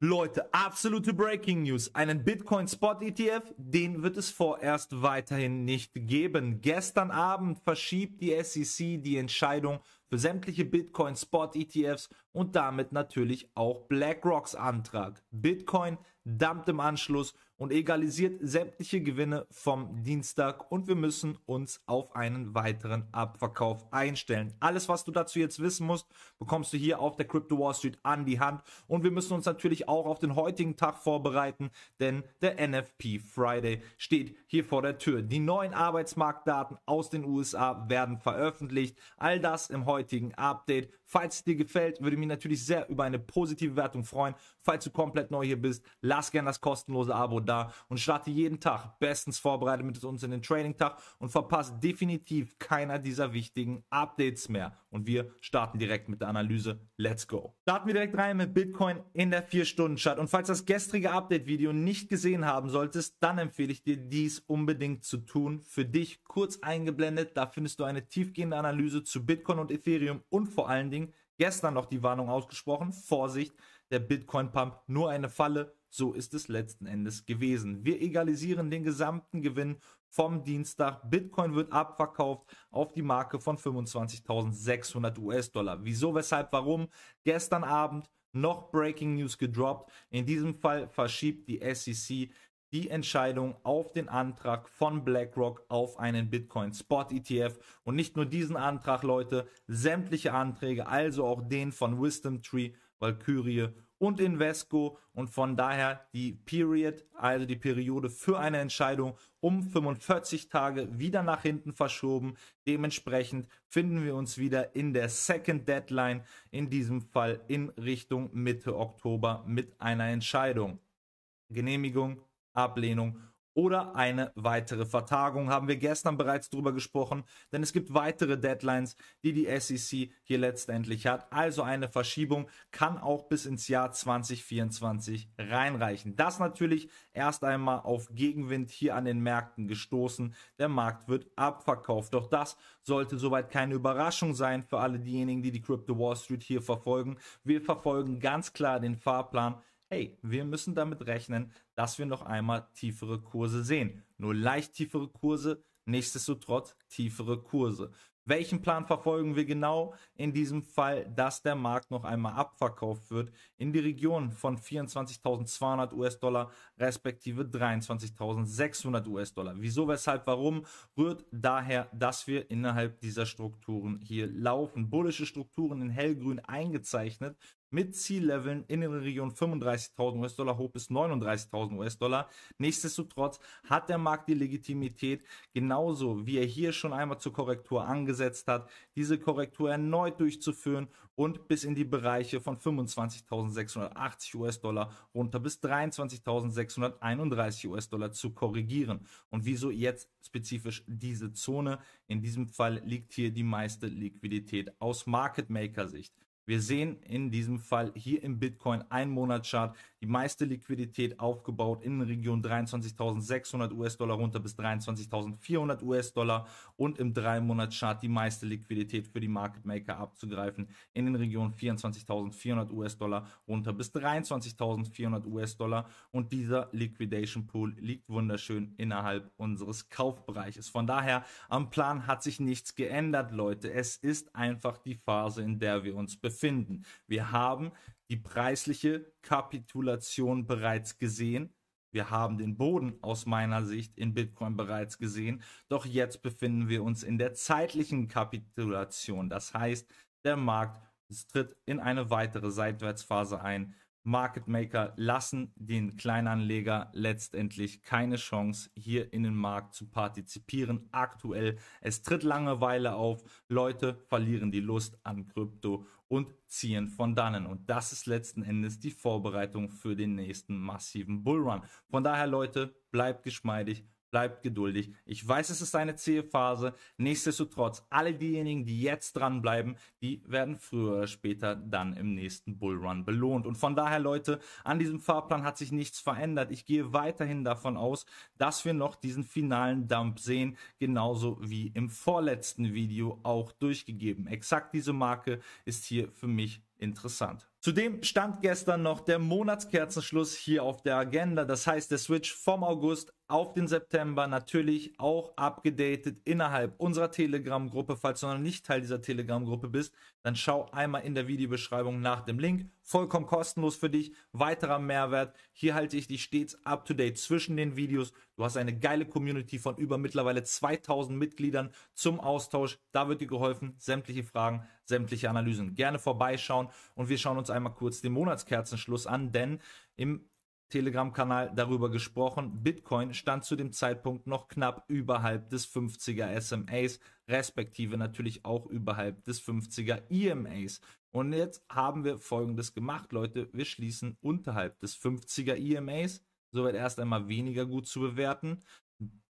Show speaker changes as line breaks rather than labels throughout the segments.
Leute, absolute Breaking News. Einen Bitcoin Spot ETF, den wird es vorerst weiterhin nicht geben. Gestern Abend verschiebt die SEC die Entscheidung für sämtliche Bitcoin Spot ETFs und damit natürlich auch BlackRocks Antrag. Bitcoin dumpt im Anschluss und egalisiert sämtliche Gewinne vom Dienstag und wir müssen uns auf einen weiteren Abverkauf einstellen. Alles, was du dazu jetzt wissen musst, bekommst du hier auf der Crypto Wall Street an die Hand und wir müssen uns natürlich auch auf den heutigen Tag vorbereiten, denn der NFP Friday steht hier vor der Tür. Die neuen Arbeitsmarktdaten aus den USA werden veröffentlicht. All das im heutigen Update. Falls es dir gefällt, würde ich mich natürlich sehr über eine positive Wertung freuen. Falls du komplett neu hier bist, lass gerne das kostenlose Abo da und starte jeden Tag bestens vorbereitet mit uns in den Training-Tag und verpasst definitiv keiner dieser wichtigen Updates mehr. Und wir starten direkt mit der Analyse. Let's go. Starten wir direkt rein mit Bitcoin in der 4-Stunden-Chart. Und falls das gestrige Update-Video nicht gesehen haben solltest, dann empfehle ich dir, dies unbedingt zu tun. Für dich kurz eingeblendet, da findest du eine tiefgehende Analyse zu Bitcoin und Ethereum und vor allen Dingen gestern noch die Warnung ausgesprochen, Vorsicht, der Bitcoin-Pump nur eine Falle, so ist es letzten Endes gewesen. Wir egalisieren den gesamten Gewinn vom Dienstag. Bitcoin wird abverkauft auf die Marke von 25.600 US-Dollar. Wieso, weshalb, warum? Gestern Abend noch Breaking News gedroppt. In diesem Fall verschiebt die SEC die Entscheidung auf den Antrag von BlackRock auf einen Bitcoin Spot ETF und nicht nur diesen Antrag, Leute, sämtliche Anträge, also auch den von Wisdom Tree, Valkyrie und Invesco und von daher die Period, also die Periode für eine Entscheidung um 45 Tage wieder nach hinten verschoben. Dementsprechend finden wir uns wieder in der Second Deadline, in diesem Fall in Richtung Mitte Oktober mit einer Entscheidung. Genehmigung, Ablehnung oder eine weitere Vertagung. Haben wir gestern bereits darüber gesprochen, denn es gibt weitere Deadlines, die die SEC hier letztendlich hat. Also eine Verschiebung kann auch bis ins Jahr 2024 reinreichen. Das natürlich erst einmal auf Gegenwind hier an den Märkten gestoßen. Der Markt wird abverkauft. Doch das sollte soweit keine Überraschung sein für alle diejenigen, die die Crypto Wall Street hier verfolgen. Wir verfolgen ganz klar den Fahrplan hey, wir müssen damit rechnen, dass wir noch einmal tiefere Kurse sehen. Nur leicht tiefere Kurse, nichtsdestotrotz tiefere Kurse. Welchen Plan verfolgen wir genau? In diesem Fall, dass der Markt noch einmal abverkauft wird in die Region von 24.200 US-Dollar respektive 23.600 US-Dollar. Wieso, weshalb, warum? Rührt daher, dass wir innerhalb dieser Strukturen hier laufen. Bullische Strukturen in hellgrün eingezeichnet mit Zielleveln in der Region 35.000 US-Dollar hoch bis 39.000 US-Dollar. Nichtsdestotrotz hat der Markt die Legitimität, genauso wie er hier schon einmal zur Korrektur angesetzt hat, diese Korrektur erneut durchzuführen und bis in die Bereiche von 25.680 US-Dollar runter bis 23.631 US-Dollar zu korrigieren. Und wieso jetzt spezifisch diese Zone? In diesem Fall liegt hier die meiste Liquidität aus Market Maker Sicht. Wir sehen in diesem Fall hier im Bitcoin ein Monatschart die meiste Liquidität aufgebaut in Region 23.600 US-Dollar runter bis 23.400 US-Dollar und im drei monats chart die meiste Liquidität für die Market Maker abzugreifen in den Regionen 24.400 US-Dollar runter bis 23.400 US-Dollar und dieser Liquidation Pool liegt wunderschön innerhalb unseres Kaufbereiches. Von daher am Plan hat sich nichts geändert, Leute. Es ist einfach die Phase, in der wir uns befinden befinden. Wir haben die preisliche Kapitulation bereits gesehen. Wir haben den Boden aus meiner Sicht in Bitcoin bereits gesehen. Doch jetzt befinden wir uns in der zeitlichen Kapitulation. Das heißt, der Markt tritt in eine weitere Seitwärtsphase ein Market Maker lassen den Kleinanleger letztendlich keine Chance, hier in den Markt zu partizipieren. Aktuell, es tritt Langeweile auf, Leute verlieren die Lust an Krypto und ziehen von dannen. Und das ist letzten Endes die Vorbereitung für den nächsten massiven Bullrun. Von daher, Leute, bleibt geschmeidig, bleibt geduldig. Ich weiß, es ist eine zähe Phase. Nichtsdestotrotz, alle diejenigen, die jetzt dranbleiben, die werden früher oder später dann im nächsten Bullrun belohnt. Und von daher, Leute, an diesem Fahrplan hat sich nichts verändert. Ich gehe weiterhin davon aus, dass wir noch diesen finalen Dump sehen, genauso wie im vorletzten Video auch durchgegeben. Exakt diese Marke ist hier für mich interessant. Zudem stand gestern noch der Monatskerzenschluss hier auf der Agenda. Das heißt, der Switch vom August auf den September natürlich auch abgedatet innerhalb unserer Telegram-Gruppe. Falls du noch nicht Teil dieser Telegram-Gruppe bist, dann schau einmal in der Videobeschreibung nach dem Link vollkommen kostenlos für dich. Weiterer Mehrwert. Hier halte ich dich stets up to date zwischen den Videos. Du hast eine geile Community von über mittlerweile 2000 Mitgliedern zum Austausch. Da wird dir geholfen. Sämtliche Fragen, sämtliche Analysen. Gerne vorbeischauen und wir schauen uns einmal kurz den Monatskerzenschluss an, denn im Telegram-Kanal darüber gesprochen. Bitcoin stand zu dem Zeitpunkt noch knapp überhalb des 50er SMAs, respektive natürlich auch überhalb des 50er EMAs. Und jetzt haben wir folgendes gemacht, Leute. Wir schließen unterhalb des 50er EMAs, soweit erst einmal weniger gut zu bewerten,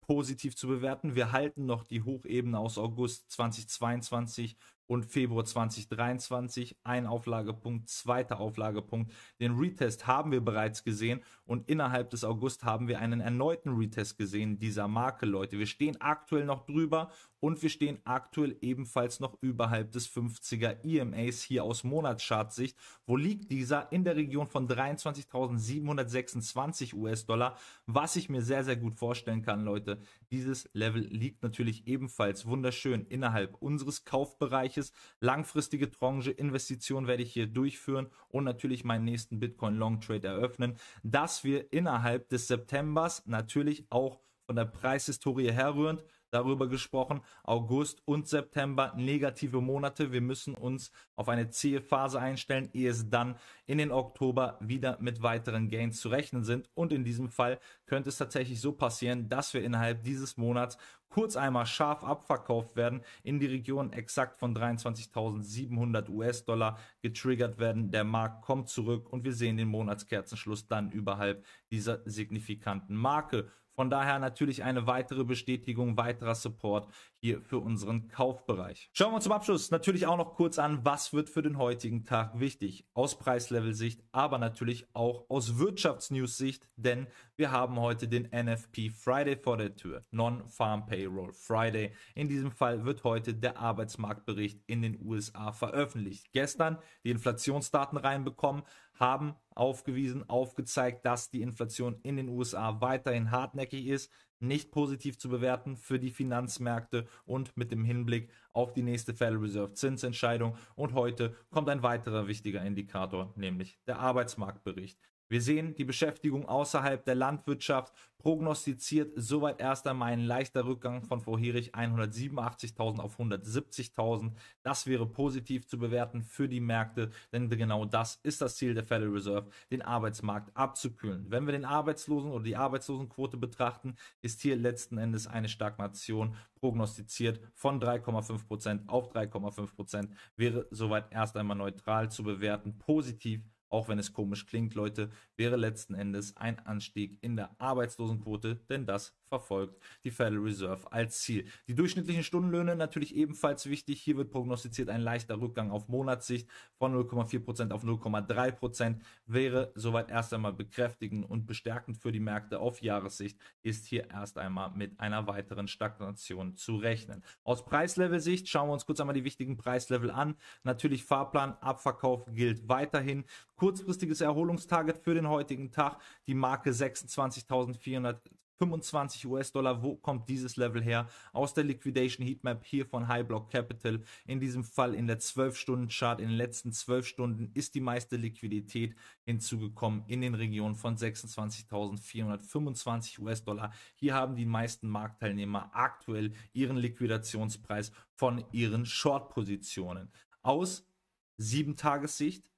positiv zu bewerten. Wir halten noch die Hochebene aus August 2022 und Februar 2023. Ein Auflagepunkt, zweiter Auflagepunkt. Den Retest haben wir bereits gesehen und innerhalb des August haben wir einen erneuten Retest gesehen dieser Marke, Leute. Wir stehen aktuell noch drüber und wir stehen aktuell ebenfalls noch überhalb des 50er EMAs hier aus Monatschartsicht. Wo liegt dieser? In der Region von 23.726 US-Dollar, was ich mir sehr, sehr gut vorstellen kann, Leute. Dieses Level liegt natürlich ebenfalls wunderschön innerhalb unseres Kaufbereiches. Langfristige Tranche Investition werde ich hier durchführen und natürlich meinen nächsten Bitcoin Long Trade eröffnen, dass wir innerhalb des Septembers natürlich auch von der Preishistorie herrührend darüber gesprochen. August und September negative Monate. Wir müssen uns auf eine zähe Phase einstellen, ehe es dann in den Oktober wieder mit weiteren Gains zu rechnen sind. Und in diesem Fall könnte es tatsächlich so passieren, dass wir innerhalb dieses Monats kurz einmal scharf abverkauft werden, in die Region exakt von 23.700 US-Dollar getriggert werden. Der Markt kommt zurück und wir sehen den Monatskerzenschluss dann überhalb dieser signifikanten Marke. Von daher natürlich eine weitere Bestätigung, weiterer Support hier für unseren Kaufbereich. Schauen wir uns zum Abschluss natürlich auch noch kurz an, was wird für den heutigen Tag wichtig. Aus Preislevel-Sicht, aber natürlich auch aus Wirtschaftsnews-Sicht, denn wir haben heute den NFP Friday vor der Tür. Non-Farm Payroll Friday. In diesem Fall wird heute der Arbeitsmarktbericht in den USA veröffentlicht. Gestern die Inflationsdaten reinbekommen, haben aufgewiesen, aufgezeigt, dass die Inflation in den USA weiterhin hartnäckig ist, nicht positiv zu bewerten für die Finanzmärkte und mit dem Hinblick auf die nächste Federal Reserve Zinsentscheidung. Und heute kommt ein weiterer wichtiger Indikator, nämlich der Arbeitsmarktbericht. Wir sehen, die Beschäftigung außerhalb der Landwirtschaft prognostiziert soweit erst einmal ein leichter Rückgang von vorherig 187.000 auf 170.000. Das wäre positiv zu bewerten für die Märkte, denn genau das ist das Ziel der Federal Reserve, den Arbeitsmarkt abzukühlen. Wenn wir den Arbeitslosen oder die Arbeitslosenquote betrachten, ist hier letzten Endes eine Stagnation prognostiziert von 3,5% Prozent auf 3,5% Prozent wäre soweit erst einmal neutral zu bewerten, positiv auch wenn es komisch klingt, Leute, wäre letzten Endes ein Anstieg in der Arbeitslosenquote, denn das verfolgt die Federal Reserve als Ziel. Die durchschnittlichen Stundenlöhne natürlich ebenfalls wichtig. Hier wird prognostiziert ein leichter Rückgang auf Monatssicht von 0,4% auf 0,3% wäre soweit erst einmal bekräftigend und bestärkend für die Märkte auf Jahressicht ist hier erst einmal mit einer weiteren Stagnation zu rechnen. Aus Preislevel-Sicht schauen wir uns kurz einmal die wichtigen Preislevel an. Natürlich Fahrplan, Abverkauf gilt weiterhin. Kurzfristiges Erholungstarget für den heutigen Tag, die Marke 26.400 25 US-Dollar. Wo kommt dieses Level her? Aus der Liquidation Heatmap hier von High Block Capital. In diesem Fall in der 12-Stunden-Chart. In den letzten 12 Stunden ist die meiste Liquidität hinzugekommen in den Regionen von 26.425 US-Dollar. Hier haben die meisten Marktteilnehmer aktuell ihren Liquidationspreis von ihren Short-Positionen. Aus 7-Tages-Sicht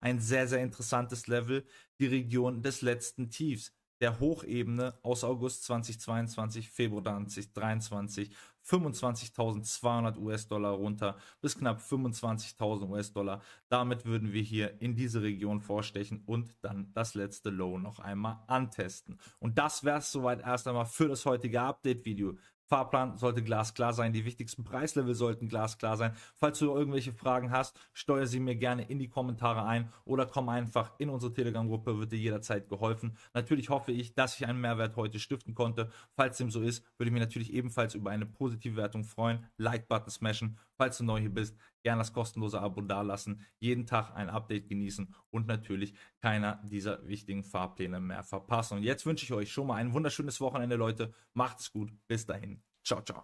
ein sehr, sehr interessantes Level, die Region des letzten Tiefs der Hochebene aus August 2022, Februar 2023 25.200 US-Dollar runter bis knapp 25.000 US-Dollar. Damit würden wir hier in diese Region vorstechen und dann das letzte Low noch einmal antesten. Und das wäre es soweit erst einmal für das heutige Update-Video. Fahrplan sollte glasklar sein, die wichtigsten Preislevel sollten glasklar sein. Falls du irgendwelche Fragen hast, steuer sie mir gerne in die Kommentare ein oder komm einfach in unsere Telegram-Gruppe, wird dir jederzeit geholfen. Natürlich hoffe ich, dass ich einen Mehrwert heute stiften konnte. Falls dem so ist, würde ich mich natürlich ebenfalls über eine positive Wertung freuen. Like-Button smashen falls du neu hier bist, gerne das kostenlose Abo dalassen, jeden Tag ein Update genießen und natürlich keiner dieser wichtigen Fahrpläne mehr verpassen. Und jetzt wünsche ich euch schon mal ein wunderschönes Wochenende, Leute. Macht's gut. Bis dahin. Ciao, ciao.